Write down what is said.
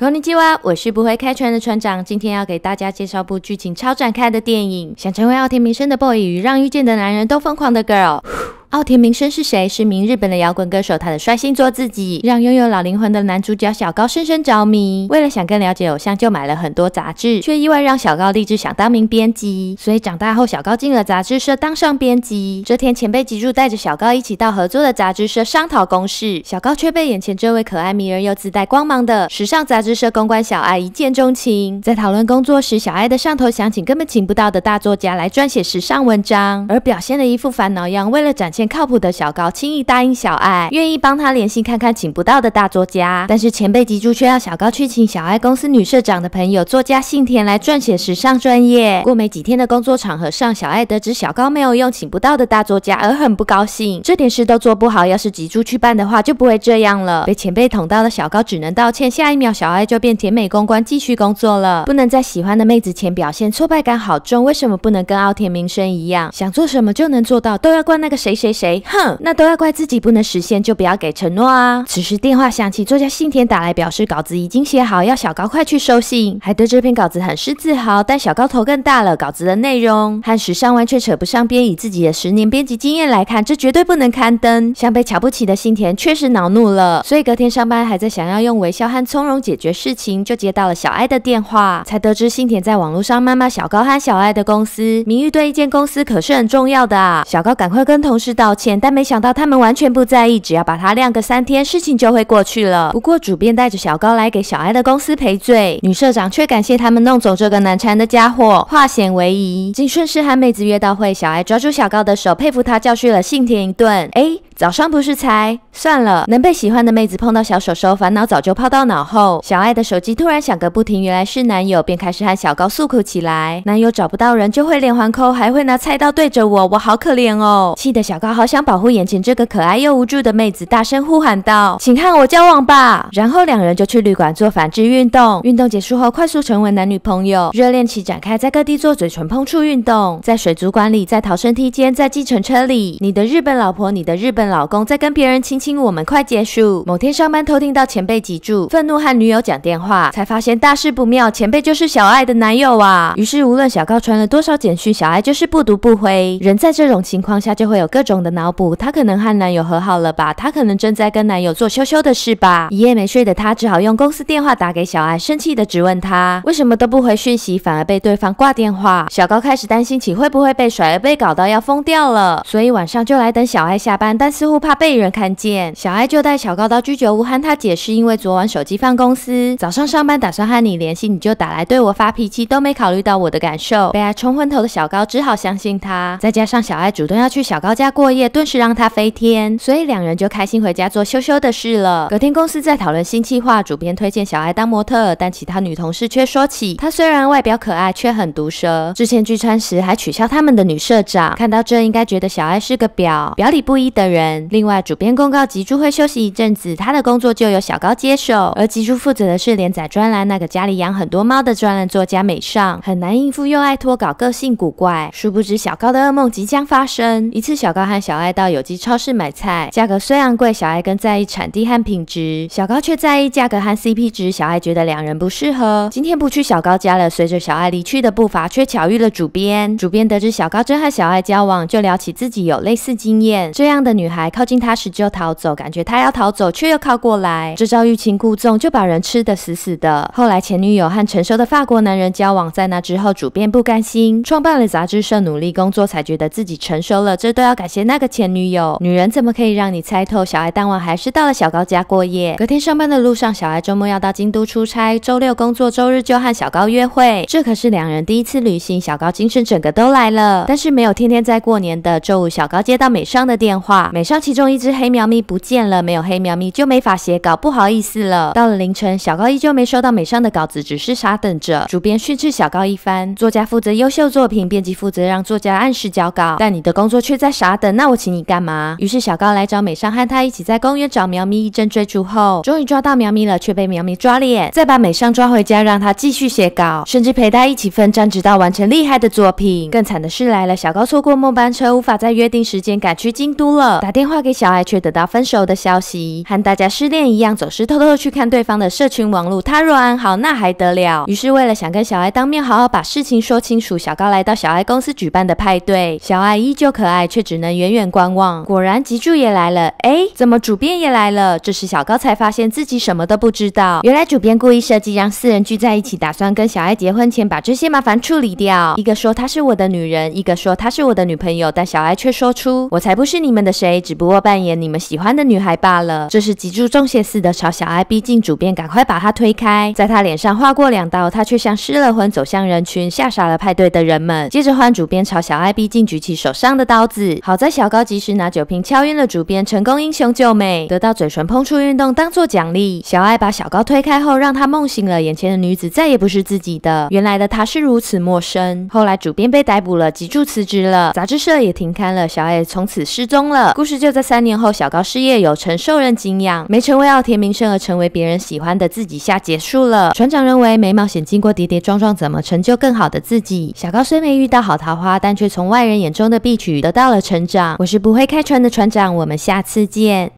考 i w a 我是不会开船的船长，今天要给大家介绍部剧情超展开的电影，想成为奥田明声的 boy，与让遇见的男人都疯狂的 girl。奥田明生是谁？是名日本的摇滚歌手。他的率性做自己，让拥有老灵魂的男主角小高深深着迷。为了想更了解偶像，就买了很多杂志，却意外让小高立志想当名编辑。所以长大后，小高进了杂志社当上编辑。这天，前辈吉柱带着小高一起到合作的杂志社商讨公事，小高却被眼前这位可爱迷人又自带光芒的时尚杂志社公关小爱一见钟情。在讨论工作时，小爱的上头想请根本请不到的大作家来撰写时尚文章，而表现的一副烦恼样，为了展钱。靠谱的小高轻易答应小爱，愿意帮他联系看看请不到的大作家。但是前辈吉珠却要小高去请小爱公司女社长的朋友作家幸田来撰写时尚专业。过没几天的工作场合上，小爱得知小高没有用请不到的大作家而很不高兴。这点事都做不好，要是吉珠去办的话就不会这样了。被前辈捅到了小高只能道歉。下一秒小爱就变甜美公关继续工作了。不能在喜欢的妹子前表现挫败感好重，为什么不能跟奥田明生一样，想做什么就能做到？都要怪那个谁谁。谁？哼，那都要怪自己不能实现，就不要给承诺啊。此时电话响起，作家信田打来，表示稿子已经写好，要小高快去收信，还对这篇稿子很是自豪。但小高头更大了，稿子的内容和时尚完全扯不上边。以自己的十年编辑经验来看，这绝对不能刊登。像被瞧不起的信田确实恼怒了，所以隔天上班还在想要用微笑和从容解决事情，就接到了小爱的电话，才得知信田在网络上谩骂小高和小爱的公司名誉。对一间公司可是很重要的啊！小高赶快跟同事。道歉，但没想到他们完全不在意，只要把他晾个三天，事情就会过去了。不过主编带着小高来给小艾的公司赔罪，女社长却感谢他们弄走这个难缠的家伙，化险为夷，竟顺势和妹子约到会。小艾抓住小高的手，佩服他，教训了幸田一顿。哎。早上不是才算了，能被喜欢的妹子碰到小手手，烦恼早就抛到脑后。小爱的手机突然响个不停，原来是男友，便开始和小高诉苦起来。男友找不到人就会连环扣，还会拿菜刀对着我，我好可怜哦，气得小高好想保护眼前这个可爱又无助的妹子，大声呼喊道：“请和我交往吧！”然后两人就去旅馆做反制运动，运动结束后快速成为男女朋友，热恋期展开，在各地做嘴唇碰触运动，在水族馆里，在逃生梯间，在计程车里，你的日本老婆，你的日本。老公在跟别人亲亲，我们快结束。某天上班偷听到前辈急住，愤怒和女友讲电话，才发现大事不妙，前辈就是小爱的男友啊。于是无论小高传了多少简讯，小爱就是不读不回。人在这种情况下就会有各种的脑补，她可能和男友和好了吧，她可能正在跟男友做羞羞的事吧。一夜没睡的她只好用公司电话打给小爱，生气的质问他为什么都不回讯息，反而被对方挂电话。小高开始担心起会不会被甩而被搞到要疯掉了，所以晚上就来等小爱下班，但是。似乎怕被人看见，小艾就带小高到居酒屋和他解释，因为昨晚手机放公司，早上上班打算和你联系，你就打来对我发脾气，都没考虑到我的感受。被爱冲昏头的小高只好相信他，再加上小艾主动要去小高家过夜，顿时让他飞天，所以两人就开心回家做羞羞的事了。隔天公司在讨论新计划，主编推荐小艾当模特，但其他女同事却说起，她虽然外表可爱，却很毒舌，之前聚餐时还取笑他们的女社长。看到这，应该觉得小艾是个表表里不一的人。另外，主编公告吉珠会休息一阵子，他的工作就由小高接手。而吉珠负责的是连载专栏，那个家里养很多猫的专栏作家美尚很难应付，又爱拖稿，个性古怪。殊不知小高的噩梦即将发生。一次，小高和小爱到有机超市买菜，价格虽然贵，小爱更在意产地和品质，小高却在意价格和 CP 值。小爱觉得两人不适合，今天不去小高家了。随着小爱离去的步伐，却巧遇了主编。主编得知小高正和小爱交往，就聊起自己有类似经验，这样的女孩。来靠近他时就逃走，感觉他要逃走却又靠过来，这招欲擒故纵就把人吃得死死的。后来前女友和成熟的法国男人交往，在那之后主编不甘心，创办了杂志社，努力工作才觉得自己成熟了，这都要感谢那个前女友。女人怎么可以让你猜透？小艾当晚还是到了小高家过夜。隔天上班的路上，小艾周末要到京都出差，周六工作，周日就和小高约会，这可是两人第一次旅行，小高精神整个都来了，但是没有天天在过年的周五，小高接到美商的电话。美尚其中一只黑喵咪不见了，没有黑喵咪就没法写稿，不好意思了。到了凌晨，小高依旧没收到美尚的稿子，只是傻等着。主编训斥小高一番，作家负责优秀作品，编辑负责让作家按时交稿，但你的工作却在傻等，那我请你干嘛？于是小高来找美尚，和他一起在公园找喵咪，一阵追逐后，终于抓到喵咪了，却被喵咪抓脸，再把美尚抓回家，让他继续写稿，甚至陪他一起奋战，直到完成厉害的作品。更惨的是来了，小高错过末班车，无法在约定时间赶去京都了。打电话给小艾，却得到分手的消息，和大家失恋一样，总是偷偷去看对方的社群网路。他若安好，那还得了？于是，为了想跟小艾当面好好把事情说清楚，小高来到小艾公司举办的派对。小艾依旧可爱，却只能远远观望。果然，吉柱也来了。哎，怎么主编也来了？这时，小高才发现自己什么都不知道。原来，主编故意设计让四人聚在一起，打算跟小艾结婚前把这些麻烦处理掉。一个说她是我的女人，一个说她是我的女朋友，但小艾却说出：“我才不是你们的谁。”只不过扮演你们喜欢的女孩罢了。这时，脊柱中邪似的朝小艾逼近，主编赶快把他推开，在他脸上划过两刀，他却像失了魂，走向人群，吓傻了派对的人们。接着，换主编朝小艾逼近，举起手上的刀子。好在小高及时拿酒瓶敲晕了主编，成功英雄救美，得到嘴唇碰触运动当做奖励。小艾把小高推开后，让他梦醒了，眼前的女子再也不是自己的，原来的她是如此陌生。后来，主编被逮捕了，脊柱辞职了，杂志社也停刊了，小艾从此失踪了。故。是就在三年后，小高事业有成，受人敬仰，没成为奥田名声，而成为别人喜欢的自己下结束了。船长认为没冒险，经过跌跌撞撞，怎么成就更好的自己？小高虽没遇到好桃花，但却从外人眼中的避曲得到了成长。我是不会开船的船长，我们下次见。